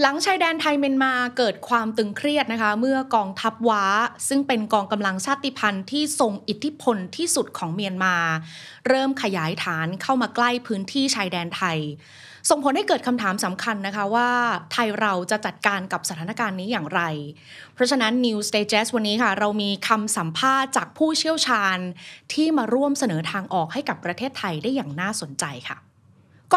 หลังชายแดนไทยเมียนมาเกิดความตึงเครียดนะคะเมื่อกองทัพว้าซึ่งเป็นกองกำลังชาติพันธุ์ที่ทรงอิทธิพลที่สุดของเมียนมา เริ่มขยายฐานเข้ามาใกล้พื้นที่ชายแดนไทย ส่งผลให้เกิดคำถามสำคัญนะคะว่าไทยเราจะจัดการกับสถานการณ์นี้อย่างไร เพราะฉะนั้น New Stages วันนี้ค่ะเรามีคำสัมภาษณ์จากผู้เชี่ยวชาญที่มาร่วมเสนอทางออกให้กับประเทศไทยได้อย่างน่าสนใจค่ะ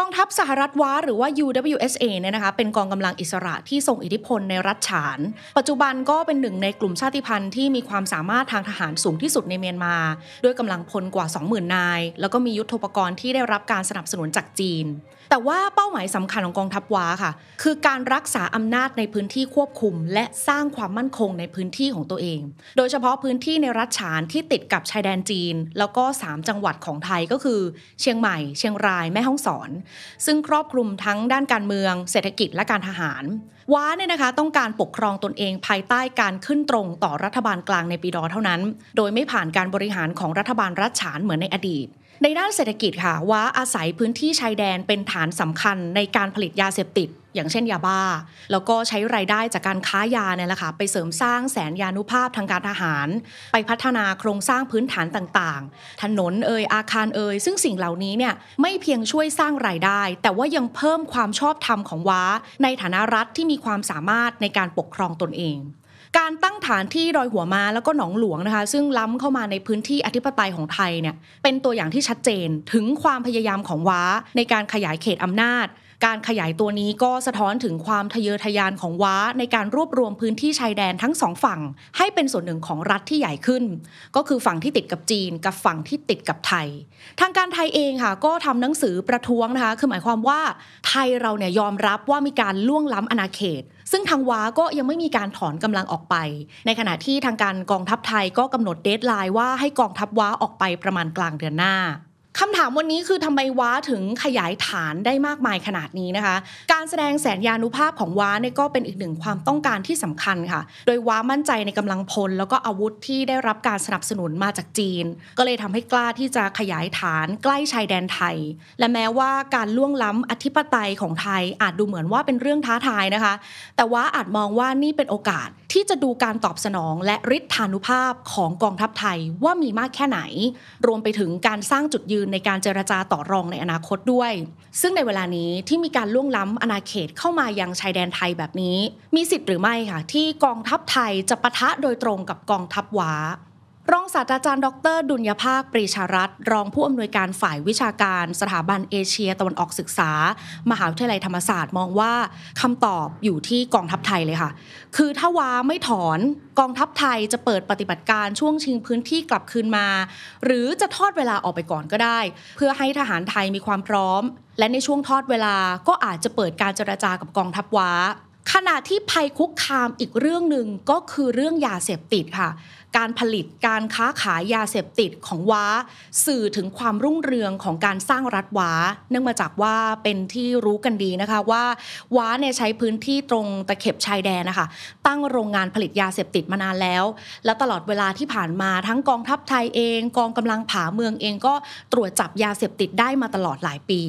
กองทัพสหรัฐว้าหรือว่า UWSA เนี่ยนะคะเป็นกองกำลังอิสระที่ส่งอิทธิพลในรัฐฉาน ปัจจุบันก็เป็นหนึ่งในกลุ่มชาติพันธุ์ ที่มีความสามารถทางทหารสูงที่สุดในเมียนมา ด้วยกำลังพลกว่า 20,000 นาย แล้วก็มียุทธปกรณ์ที่ได้รับการสนับสนุนจากจีนแต่ว่าเป้าหมายสำคัญของกองทัพว้าค่ะ คือการรักษาอำนาจในพื้นที่ควบคุม และสร้างความมั่นคงในพื้นที่ของตัวเอง โดยเฉพาะพื้นที่ในรัฐฉานที่ติดกับชายแดนจีน แล้วก็ 3 จังหวัดของไทยก็คือ เชียงใหม่ เชียงรายแม่ฮ่องสอน ซึ่งครอบคลุมทั้งด้านการเมือง เศรษฐกิจและการทหารว้าเนี่ยนะคะต้องการปกครองตนเองภายใต้การขึ้นตรงต่อรัฐบาลกลางในปีดอเท่านั้น โดยไม่ผ่านการบริหารของรัฐบาลรัฐฉานเหมือนในอดีตในด้านเศรษฐกิจค่ะว่าอาศัยพื้นที่ชายแดนเป็นฐานสำคัญในการผลิตยาเสพติดอย่างเช่นยาบ้าแล้วก็ใช้รายได้จากการค้ายาเนี่ยแหละค่ะไปเสริมสร้างแสนยานุภาพทางการทหาร ไปพัฒนาโครงสร้างพื้นฐานต่าง ๆ ถนนเอ่ยอาคารเอ่ยซึ่งสิ่งเหล่านี้เนี่ยไม่เพียงช่วยสร้างรายได้ แต่ว่ายังเพิ่มความชอบธรรมของว้าในฐานะรัฐที่มีความสามารถในการปกครองตนเองการตั้งฐานที่ดอยหัวมาแล้วก็หนองหลวงนะคะ ซึ่งล้ำเข้ามาในพื้นที่อธิปไตยของไทยเนี่ยเป็นตัวอย่างที่ชัดเจนถึงความพยายามของว้าในการขยายเขตอำนาจการขยายตัวนี้ก็สะท้อนถึงความทะเยอทะยานของว้าในการรวบรวมพื้นที่ชายแดนทั้งสองฝั่งให้เป็นส่วนหนึ่งของรัฐที่ใหญ่ขึ้นก็คือฝั่งที่ติดกับจีนกับฝั่งที่ติดกับไทย ทางการไทยเองค่ะก็ทำหนังสือประท้วงนะคะ คือหมายความว่า ไทยเราเนี่ยยอมรับว่ามีการล่วงล้ำอาณาเขต ซึ่งทางว้าก็ยังไม่มีการถอนกำลังออกไป ในขณะที่ทางการกองทัพไทยก็กำหนดเดทไลน์ว่า ให้กองทัพว้าออกไปประมาณกลางเดือนหน้าคำถามวันนี้คือทำไมว้าถึงขยายฐานได้มากมายขนาดนี้นะคะ การแสดงแสนยานุภาพของว้าเนี่ยก็เป็นอีกหนึ่งความต้องการที่สำคัญค่ะ โดยว้ามั่นใจในกำลังพล แล้วก็อาวุธที่ได้รับการสนับสนุนมาจากจีน ก็เลยทำให้กล้าที่จะขยายฐาน ใกล้ชายแดนไทย และแม้ว่าการล่วงล้ำอธิปไตยของไทยอาจดูเหมือนว่าเป็นเรื่องท้าทายนะคะ แต่ว้าอาจมองว่านี่เป็นโอกาสที่จะดูการตอบสนองและฤทธานุภาพของกองทัพไทยว่ามีมากแค่ไหน รวมไปถึงการสร้างจุดยืนในการเจรจาต่อรองในอนาคตด้วย ซึ่งในเวลานี้ที่มีการล่วงล้ำอาณาเขตเข้ามายังชายแดนไทยแบบนี้ มีสิทธิ์หรือไม่ค่ะ ที่กองทัพไทยจะปะทะโดยตรงกับกองทัพว้ารองศาสตราจารย์ดรดุลยภาคปรีชารัตน์รองผู้อำนวยการฝ่ายวิชาการ สถาบันเอเชียตะวันออกศึกษา มหาวิทยาลัยธรรมศาสตร์มองว่า คำตอบอยู่ที่กองทัพไทยเลยค่ะ คือถ้าว้าไม่ถอนกองทัพไทยจะเปิดปฏิบัติการช่วงชิงพื้นที่กลับคืนมา หรือจะทอดเวลาออกไปก่อนก็ได้ เพื่อให้ทหารไทยมีความพร้อม และในช่วงทอดเวลาก็อาจจะเปิดการเจรจากับกองทัพว้าขณะที่ภัยคุกคามอีกเรื่องหนึ่งก็คือเรื่องยาเสพติดค่ะ การผลิตการค้าขายยาเสพติดของว้า สื่อถึงความรุ่งเรืองของการสร้างรัฐว้า เนื่องมาจากว่าเป็นที่รู้กันดีนะคะว่าว้าเนี่ยใช้พื้นที่ตรงตะเข็บชายแดนนะคะตั้งโรงงานผลิตยาเสพติดมานานแล้ว และตลอดเวลาที่ผ่านมาทั้งกองทัพไทยเอง กองกำลังผาเมืองเองก็ตรวจจับยาเสพติดได้มาตลอดหลายปี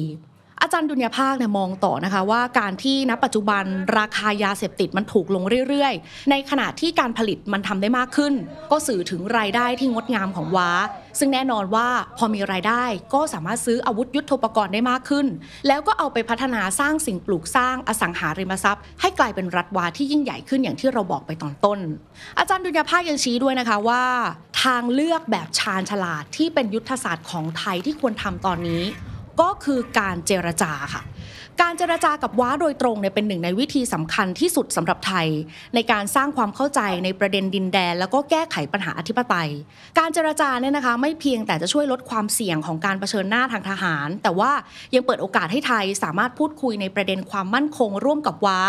อาจารย์ดุนยาภาคเนี่ยมองต่อนะคะว่าการที่ณปัจจุบัน ราคายาเสพติดมันถูกลงเรื่อยๆ ในขณะที่การผลิตมันทำได้มากขึ้น ก็สื่อถึงรายได้ที่งดงามของว้า ซึ่งแน่นอนว่าพอมีรายได้ก็สามารถซื้ออาวุธยุโทโธปกรณ์ได้มากขึ้น แล้วก็เอาไปพัฒนาสร้างสิ่งปลูกสร้างอสังหาริมทรัพย์ ให้กลายเป็นรัฐวาที่ยิ่งใหญ่ขึ้นอย่างที่เราบอกไปตอนต้น อาจารย์ดุนยาภาคยังชี้ด้วยนะคะว่า ทางเลือกแบบชาญฉลาดที่เป็นยุทธศาสตร์ของไทยที่ควรทำตอนนี้ก็คือการเจรจาค่ะการเจรจากับว้าโดยตรงเนี่ยเป็นหนึ่งในวิธีสำคัญที่สุดสำหรับไทย ในการสร้างความเข้าใจในประเด็นดินแดนแล้วก็แก้ไขปัญหาอธิปไตย การเจรจาเนี่ยนะคะไม่เพียงแต่จะช่วยลดความเสี่ยงของการเผชิญหน้าทางทหาร แต่ว่ายังเปิดโอกาสให้ไทยสามารถพูดคุยในประเด็นความมั่นคงร่วมกับว้า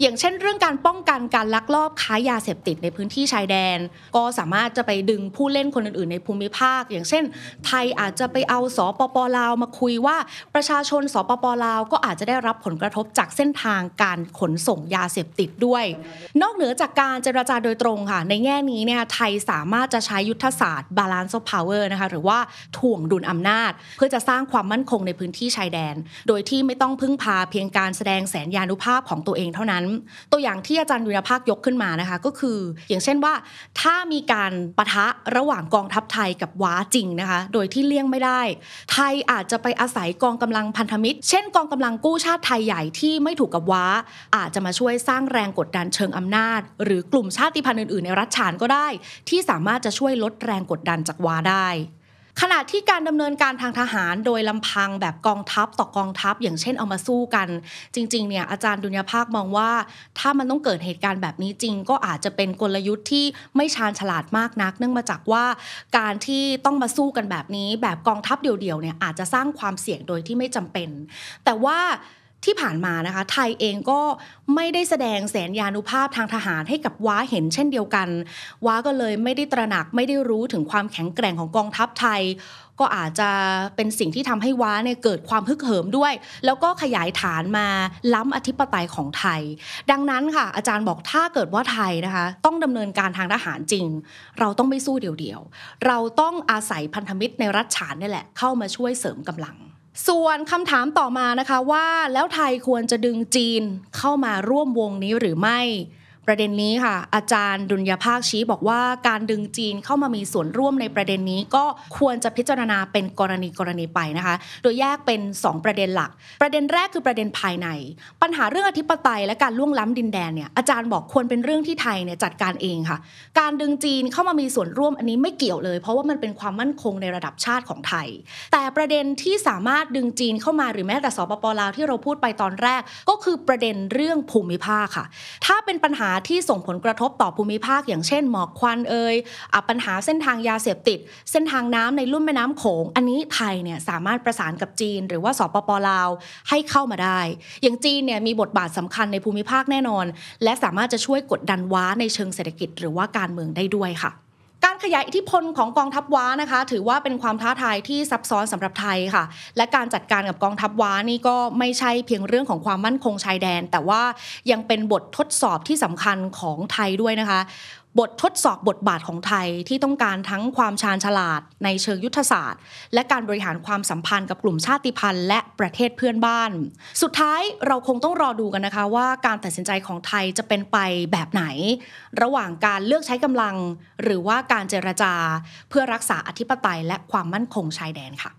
อย่างเช่น เรื่องการป้องกันการลักลอบค้ายาเสพติดในพื้นที่ชายแดน ก็สามารถจะไปดึงผู้เล่นคนอื่นๆ ในภูมิภาค อย่างเช่น ไทยอาจจะไปเอาสปปลาวมาคุยว่าประชาชนสปปลาวก็อาจจะได้รับผลกระทบจากเส้นทางการขนส่งยาเสพติดด้วย นอกเหนือจากการเจราจาโดยตรงค่ะในแง่นี้เนี่ยไทยสามารถจะใช้ยุทธศาสตร์ balance of power นะคะหรือว่าถ่วงดุลอำนาจ เพื่อจะสร้างความมั่นคงในพื้นที่ชายแดน โดยที่ไม่ต้องพึ่งพาเพียงการแสดงแสนยานุภาพของตัวเองเท่านั้น ตัวอย่างที่อาจารย์ยุนภาคยกขึ้นมานะคะก็คืออย่างเช่นว่า ถ้ามีการประทะระหว่างกองทัพไทยกับว้าจริงนะคะโดยที่เลี่ยงไม่ได้ ไทยอาจจะไปอาศัยกองกำลังพันธมิตร เช่นกองกำลังกู้ชาติไทยใหญ่ที่ไม่ถูกกับว้าอาจจะมาช่วยสร้างแรงกดดันเชิงอำนาจ หรือกลุ่มชาติพันธุ์อื่นๆในรัฐฉานก็ได้ ที่สามารถจะช่วยลดแรงกดดันจากว้าได้ขณะที่การดำเนินการทางทหารโดยลำพังแบบกองทัพต่อกองทัพ อย่างเช่นเอามาสู้กัน จริงๆเนี่ยอาจารย์ดุลยภาคมองว่า ถ้ามันต้องเกิดเหตุการณ์แบบนี้จริง ก็อาจจะเป็นกลยุทธ์ที่ไม่ชาญฉลาดมากนัก เนื่องมาจากว่าการที่ต้องมาสู้กันแบบนี้ แบบกองทัพเดียวๆเนี่ยอาจจะสร้างความเสี่ยงโดยที่ไม่จำเป็น แต่ว่าที่ผ่านมานะคะไทยเองก็ไม่ได้แสดงแสนยานุภาพทางทหารให้กับว้าเห็นเช่นเดียวกัน ว้าก็เลยไม่ได้ตระหนักไม่ได้รู้ถึงความแข็งแกร่งของกองทัพไทย ก็อาจจะเป็นสิ่งที่ทำให้ว้าเนี่ยเกิดความฮึกเหิมด้วย แล้วก็ขยายฐานมาล้ำอธิปไตยของไทย ดังนั้นค่ะ อาจารย์บอกถ้าเกิดว่าไทยนะคะ ต้องดำเนินการทางทหารจริง เราต้องไม่สู้เดี่ยวๆเราต้องอาศัยพันธมิตรในรัฐฉานนี่แหละเข้ามาช่วยเสริมกำลังส่วนคำถามต่อมานะคะว่า แล้วไทยควรจะดึงจีน เข้ามาร่วมวงนี้หรือไม่ประเด็นนี้ค่ะอาจารย์ดุลยภาคชี้บอกว่า การดึงจีนเข้ามามีส่วนร่วมในประเด็นนี้ ก็ควรจะพิจารณาเป็นกรณีกรณีไปนะคะโดยแยกเป็น 2 ประเด็นหลัก ประเด็นแรกคือประเด็นภายใน ปัญหาเรื่องอธิปไตยและการล่วงล้ำดินแดนเนี่ยอาจารย์บอกควรเป็นเรื่องที่ไทยเนี่ยจัดการเองค่ะการดึงจีนเข้ามามีส่วนร่วมอันนี้ไม่เกี่ยวเลย เพราะว่ามันเป็นความมั่นคงในระดับชาติของไทย แต่ประเด็นที่สามารถดึงจีนเข้ามาหรือแม้แต่สปปลาวที่เราพูดไปตอนแรกก็คือประเด็นเรื่องภูมิภาคค่ะ ถ้าเป็นปัญหาที่ส่งผลกระทบต่อภูมิภาคอย่างเช่นหมอกควันเอ่ยปัญหาเส้นทางยาเสพติด เส้นทางน้ำในลุ่มแม่น้ำโขงอันนี้ไทยเนี่ยสามารถประสานกับจีนหรือว่าสปปลาวให้เข้ามาได้ อย่างจีนเนี่ยมีบทบาทสำคัญในภูมิภาคแน่นอน และสามารถจะช่วยกดดันว้าในเชิงเศรษฐกิจหรือว่าการเมืองได้ด้วยค่ะการขยายอิทธิพลของกองทัพว้านะคะ ถือว่าเป็นความท้าทายที่ซับซ้อนสำหรับไทยค่ะ และการจัดการกับกองทัพว้านี่ก็ไม่ใช่เพียงเรื่องของความมั่นคงชายแดน แต่ว่ายังเป็นบททดสอบที่สำคัญของไทยด้วยนะคะบททดสอบบทบาทของไทยที่ต้องการทั้งความชาญฉลาดในเชิงยุทธศาสตร์ และการบริหารความสัมพันธ์กับกลุ่มชาติพันธุ์และประเทศเพื่อนบ้าน สุดท้ายเราคงต้องรอดูกันนะคะว่าการตัดสินใจของไทยจะเป็นไปแบบไหน ระหว่างการเลือกใช้กำลัง หรือว่าการเจรจา เพื่อรักษาอธิปไตยและความมั่นคงชายแดนค่ะ